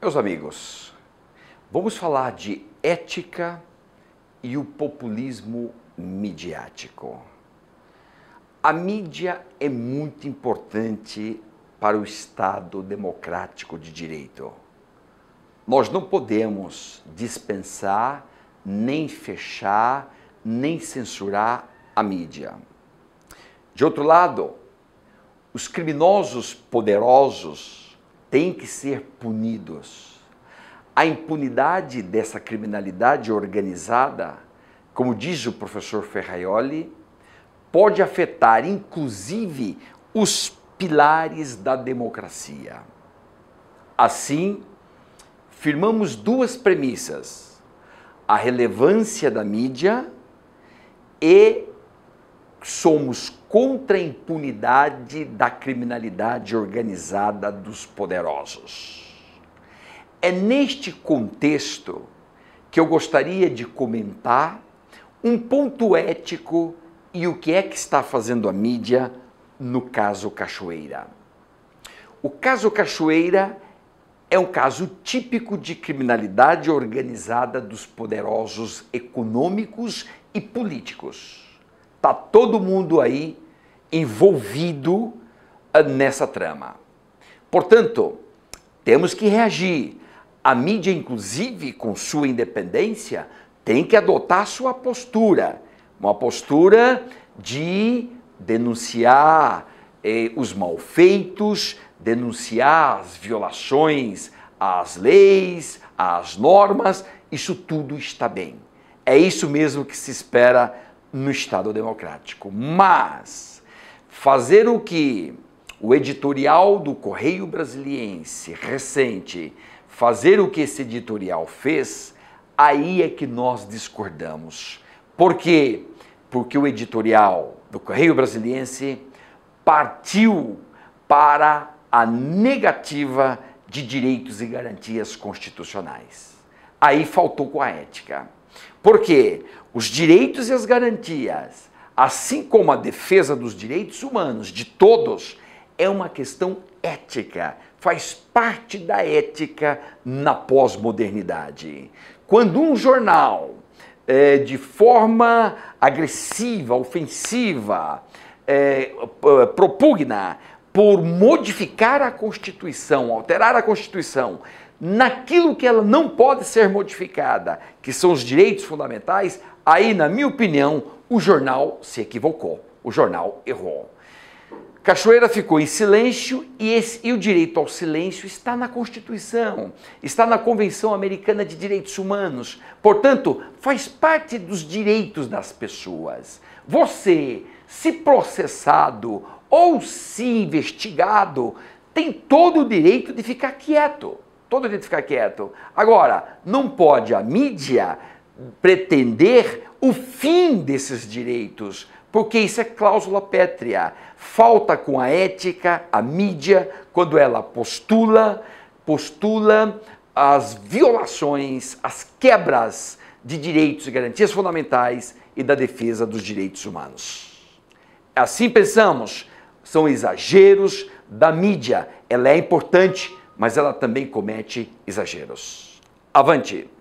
Meus amigos, vamos falar de ética e o populismo midiático. A mídia é muito importante para o Estado democrático de direito. Nós não podemos dispensar, nem fechar, nem censurar a mídia. De outro lado, os criminosos poderosos têm que ser punidos. A impunidade dessa criminalidade organizada, como diz o professor Ferraioli, pode afetar inclusive os pilares da democracia. Assim, firmamos duas premissas: a relevância da mídia e somos contra a impunidade da criminalidade organizada dos poderosos. É neste contexto que eu gostaria de comentar um ponto ético e o que é que está fazendo a mídia no caso Cachoeira. O caso Cachoeira é um caso típico de criminalidade organizada dos poderosos econômicos e políticos. Está todo mundo aí envolvido ah, nessa trama. Portanto, temos que reagir. A mídia, inclusive, com sua independência, tem que adotar sua postura, uma postura de denunciar eh, os malfeitos, denunciar as violações às leis, às normas, isso tudo está bem. É isso mesmo que se espera no Estado democrático. Mas fazer o que o editorial do Correio Brasiliense recente, fazer o que esse editorial fez, aí é que nós discordamos. Por quê? Porque o editorial do Correio Brasiliense partiu para a negativa de direitos e garantias constitucionais. Aí faltou com a ética. Porque os direitos e as garantias, assim como a defesa dos direitos humanos de todos, é uma questão ética, faz parte da ética na pós-modernidade. Quando um jornal, é, de forma agressiva, ofensiva, é, propugna por modificar a Constituição, alterar a Constituição, naquilo que ela não pode ser modificada, que são os direitos fundamentais, aí, na minha opinião, o jornal se equivocou, o jornal errou. Cachoeira ficou em silêncio e, esse, e, o direito ao silêncio está na Constituição, está na Convenção Americana de Direitos Humanos. Portanto, faz parte dos direitos das pessoas. Você, se processado ou se investigado, tem todo o direito de ficar quieto. Todo o direito de ficar quieto. Agora, não pode a mídia pretender o fim desses direitos, porque isso é cláusula pétrea. Falta com a ética, a mídia, quando ela postula, postula as violações, as quebras de direitos e garantias fundamentais e da defesa dos direitos humanos assim pensamos, são exageros da mídia. Ela é importante, mas ela também comete exageros. Avante!